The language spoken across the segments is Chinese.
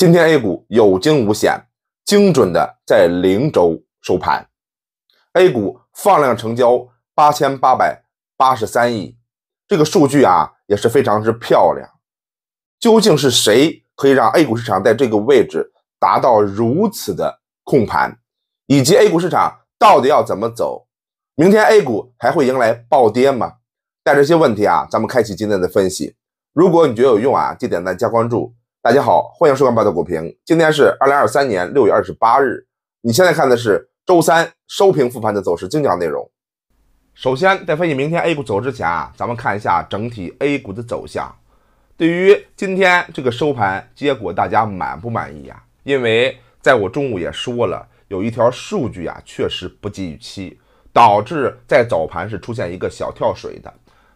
今天 A 股有惊无险，精准的在零轴收盘。A 股放量成交八千八百八十三亿，这个数据啊也是非常之漂亮。究竟是谁可以让 A 股市场在这个位置达到如此的控盘？以及 A 股市场到底要怎么走？明天 A 股还会迎来暴跌吗？带着这些问题啊，咱们开启今天的分析。如果你觉得有用啊，记得点赞加关注。大家好，欢迎收看我道股评。今天是二零二三年六月二十八日，你现在看的是周三收评复盘的走势精讲内容。首先，在分析明天 A 股走之前啊，咱们看一下整体 A 股的走向。对于今天这个收盘结果，大家满不满意呀？因为在我中午也说了，有一条数据啊，确实不及预期，导致在早盘是出现一个小跳水的。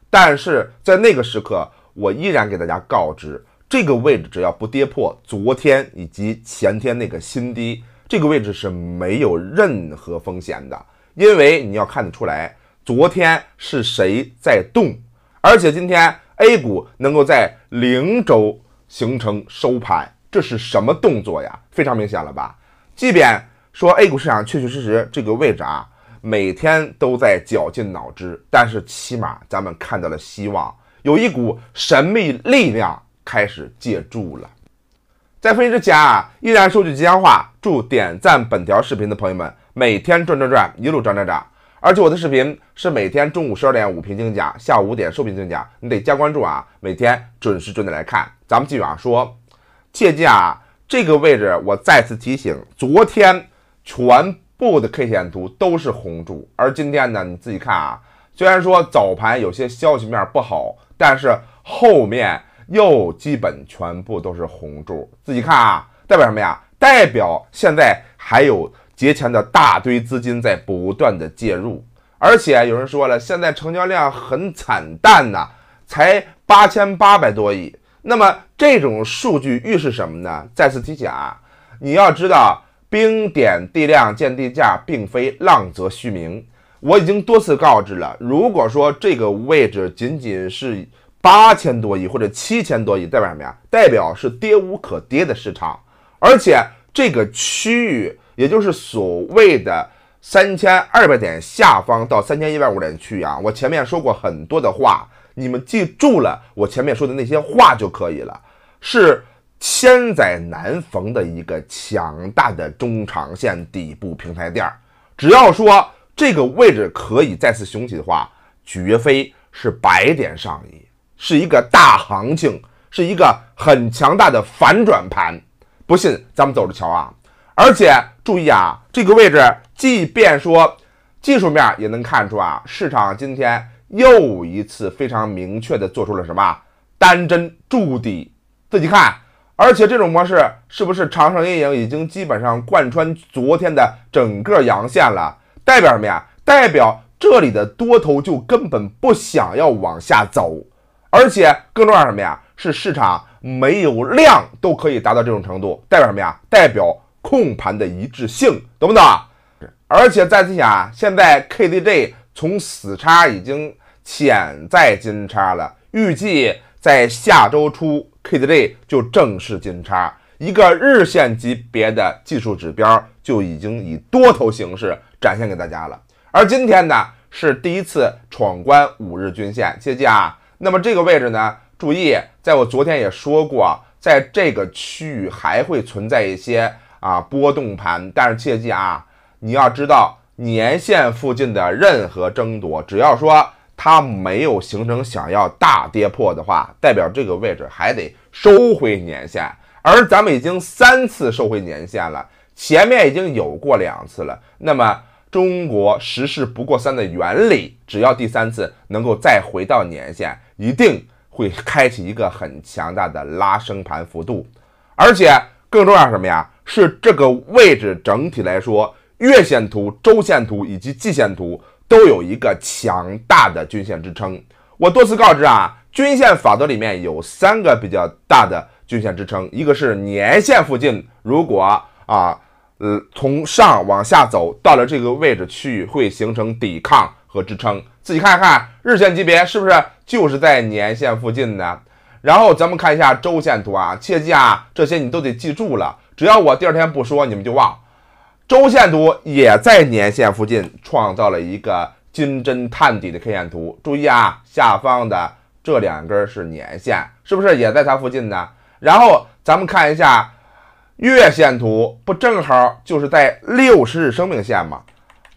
但是在那个时刻，我依然给大家告知。这个位置只要不跌破昨天以及前天那个新低，这个位置是没有任何风险的。因为你要看得出来，昨天是谁在动，而且今天 A 股能够在零轴形成收盘，这是什么动作呀？非常明显了吧？即便说 A 股市场确确实实这个位置啊，每天都在绞尽脑汁，但是起码咱们看到了希望，有一股神秘力量。开始借助了，在分析之前啊，依然说句吉祥话，祝点赞本条视频的朋友们每天转转转，一路涨涨涨。而且我的视频是每天中午十二点五评竞价，下午五点收评竞价，你得加关注啊，每天准时准点来看。咱们继续啊，说，切记啊，这个位置，我再次提醒，昨天全部的 K 线图都是红柱，而今天呢，你自己看啊，虽然说早盘有些消息面不好，但是后面。又基本全部都是红柱，自己看啊，代表什么呀？代表现在还有节前的大堆资金在不断的介入，而且有人说了，现在成交量很惨淡呐，才八千八百多亿。那么这种数据预示什么呢？再次提醒啊，你要知道，冰点地量见地价，并非浪得虚名。我已经多次告知了，如果说这个位置仅仅是。八千多亿或者七千多亿代表什么呀？代表是跌无可跌的市场，而且这个区域，也就是所谓的三千二百点下方到三千一百五十点区域啊，我前面说过很多的话，你们记住了我前面说的那些话就可以了。是千载难逢的一个强大的中长线底部平台垫儿，只要说这个位置可以再次雄起的话，绝非是白点上移。是一个大行情，是一个很强大的反转盘。不信，咱们走着瞧啊！而且注意啊，这个位置，即便说技术面也能看出啊，市场今天又一次非常明确的做出了什么单针筑底，自己看。而且这种模式是不是长上阴影已经基本上贯穿昨天的整个阳线了？代表什么呀？代表这里的多头就根本不想要往下走。而且更重要什么呀？是市场没有量都可以达到这种程度，代表什么呀？代表控盘的一致性，懂不懂而且再次想啊，现在 K D J 从死叉已经潜在金叉了，预计在下周初 K D J 就正式金叉，一个日线级别的技术指标就已经以多头形式展现给大家了。而今天呢，是第一次闯关五日均线，切记啊。那么这个位置呢？注意，在我昨天也说过，在这个区域还会存在一些啊波动盘，但是切记啊，你要知道，年线附近的任何争夺，只要说它没有形成想要大跌破的话，代表这个位置还得收回年线。而咱们已经三次收回年线了，前面已经有过两次了。那么。中国十事不过三的原理，只要第三次能够再回到年线，一定会开启一个很强大的拉升盘幅度。而且更重要什么呀？是这个位置整体来说，月线图、周线图以及季线图都有一个强大的均线支撑。我多次告知啊，均线法则里面有三个比较大的均线支撑，一个是年线附近，如果啊。呃，从上往下走，到了这个位置去会形成抵抗和支撑，自己看看日线级别是不是就是在年线附近呢？然后咱们看一下周线图啊，切记啊，这些你都得记住了，只要我第二天不说，你们就忘。周线图也在年线附近创造了一个金针探底的 K 线图，注意啊，下方的这两根是年线，是不是也在它附近呢？然后咱们看一下。月线图不正好就是在六十日生命线吗？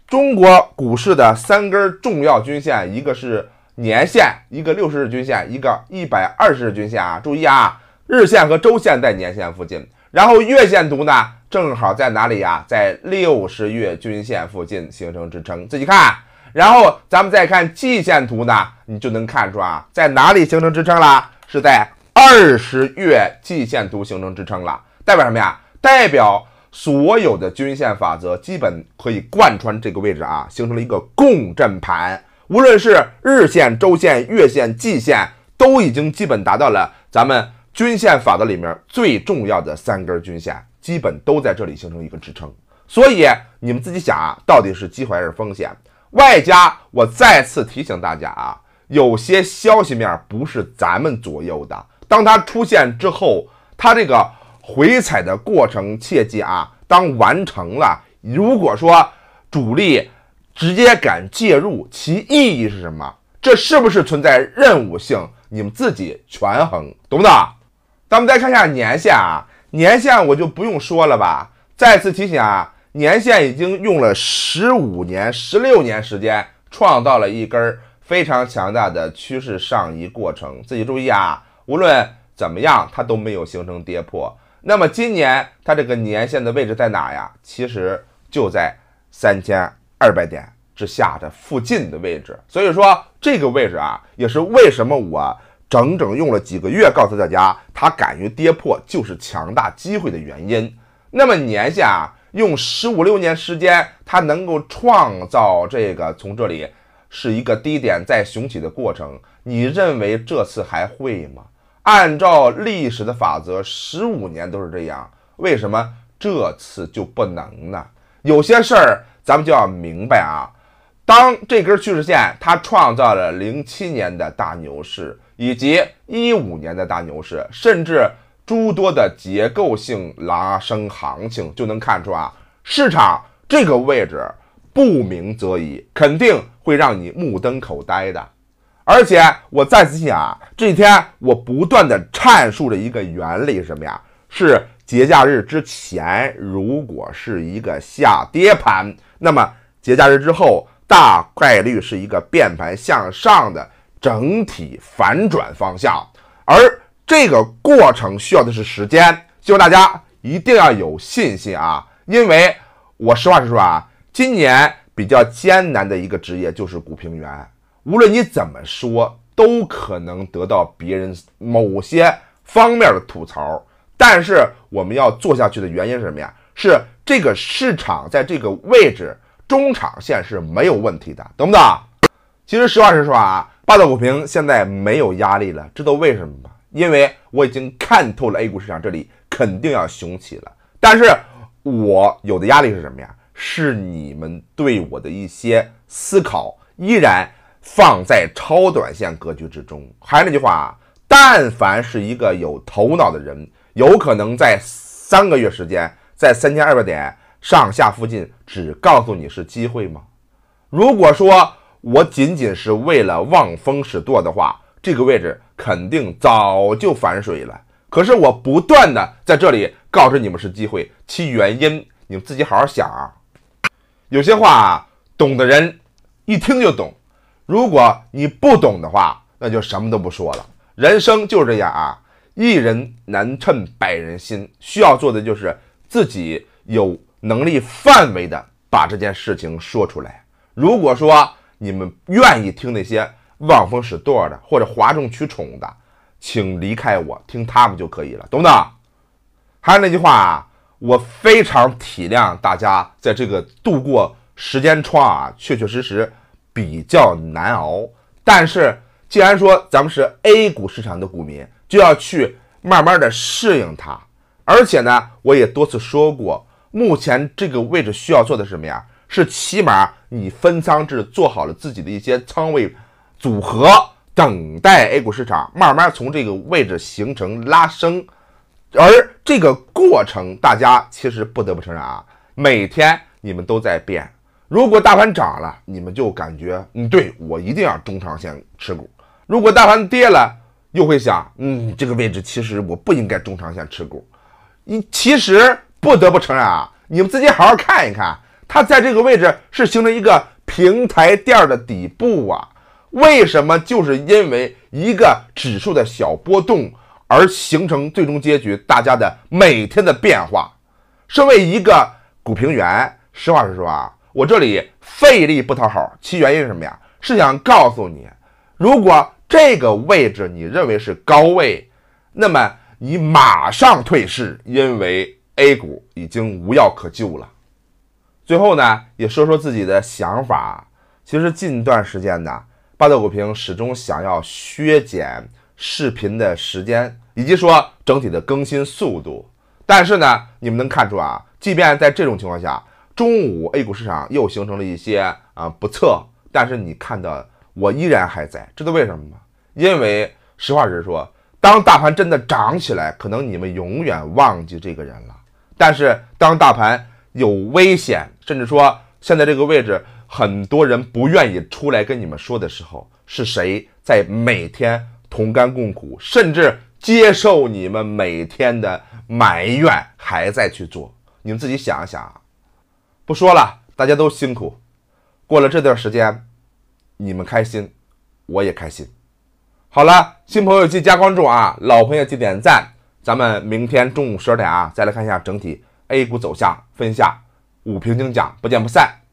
中国股市的三根重要均线，一个是年线，一个六十日均线，一个一百二十日均线啊。注意啊，日线和周线在年线附近，然后月线图呢正好在哪里呀？在六十月均线附近形成支撑，自己看。然后咱们再看季线图呢，你就能看出啊，在哪里形成支撑了？是在二十月季线图形成支撑了。代表什么呀？代表所有的均线法则基本可以贯穿这个位置啊，形成了一个共振盘。无论是日线、周线、月线、季线，都已经基本达到了咱们均线法则里面最重要的三根均线，基本都在这里形成一个支撑。所以你们自己想啊，到底是机会还是风险？外加我再次提醒大家啊，有些消息面不是咱们左右的。当它出现之后，它这个。回踩的过程，切记啊！当完成了，如果说主力直接敢介入，其意义是什么？这是不是存在任务性？你们自己权衡，懂不懂？咱们再看一下年限啊，年限我就不用说了吧。再次提醒啊，年限已经用了十五年、十六年时间，创造了一根非常强大的趋势上移过程。自己注意啊，无论怎么样，它都没有形成跌破。那么今年它这个年限的位置在哪呀？其实就在三千二百点之下的附近的位置。所以说这个位置啊，也是为什么我整整用了几个月告诉大家，它敢于跌破就是强大机会的原因。那么年限啊，用十五六年时间，它能够创造这个从这里是一个低点再雄起的过程，你认为这次还会吗？按照历史的法则，十五年都是这样，为什么这次就不能呢？有些事儿咱们就要明白啊。当这根趋势线它创造了零七年的大牛市，以及一五年的大牛市，甚至诸多的结构性拉升行情，就能看出啊，市场这个位置不鸣则已，肯定会让你目瞪口呆的。而且我再次讲啊，这几天我不断的阐述的一个原理是什么呀？是节假日之前如果是一个下跌盘，那么节假日之后大概率是一个变盘向上的整体反转方向。而这个过程需要的是时间，希望大家一定要有信心啊！因为我实话实说啊，今年比较艰难的一个职业就是股评员。无论你怎么说，都可能得到别人某些方面的吐槽。但是我们要做下去的原因是什么呀？是这个市场在这个位置中场线是没有问题的，懂不懂？其实实话实说啊，霸道股评现在没有压力了，知道为什么？吗？因为我已经看透了 A 股市场，这里肯定要雄起了。但是我有的压力是什么呀？是你们对我的一些思考依然。放在超短线格局之中，还是那句话啊，但凡是一个有头脑的人，有可能在三个月时间，在三千二百点上下附近，只告诉你是机会吗？如果说我仅仅是为了望风使舵的话，这个位置肯定早就反水了。可是我不断的在这里告知你们是机会，其原因你们自己好好想啊。有些话，懂的人一听就懂。如果你不懂的话，那就什么都不说了。人生就是这样啊，一人难称百人心。需要做的就是自己有能力范围的把这件事情说出来。如果说你们愿意听那些望风使舵的或者哗众取宠的，请离开我，听他们就可以了，懂不懂？还是那句话啊，我非常体谅大家在这个度过时间窗啊，确确实实。比较难熬，但是既然说咱们是 A 股市场的股民，就要去慢慢的适应它。而且呢，我也多次说过，目前这个位置需要做的是什么呀？是起码你分仓制做好了自己的一些仓位组合，等待 A 股市场慢慢从这个位置形成拉升。而这个过程，大家其实不得不承认啊，每天你们都在变。如果大盘涨了，你们就感觉嗯，对我一定要中长线持股；如果大盘跌了，又会想嗯，这个位置其实我不应该中长线持股。你其实不得不承认啊，你们自己好好看一看，它在这个位置是形成一个平台垫儿的底部啊。为什么？就是因为一个指数的小波动而形成最终结局。大家的每天的变化，身为一个股评员，实话实说啊。我这里费力不讨好，其原因是什么呀？是想告诉你，如果这个位置你认为是高位，那么你马上退市，因为 A 股已经无药可救了。最后呢，也说说自己的想法。其实近段时间呢，八道股评始终想要削减视频的时间，以及说整体的更新速度。但是呢，你们能看出啊，即便在这种情况下。中午 A 股市场又形成了一些啊不测，但是你看的我依然还在，知道为什么吗？因为实话实说，当大盘真的涨起来，可能你们永远忘记这个人了；但是当大盘有危险，甚至说现在这个位置，很多人不愿意出来跟你们说的时候，是谁在每天同甘共苦，甚至接受你们每天的埋怨，还在去做？你们自己想一想。不说了，大家都辛苦，过了这段时间，你们开心，我也开心。好了，新朋友记加关注啊，老朋友记点赞，咱们明天中午十二点啊，再来看一下整体 A 股走向，分享五评精讲，不见不散。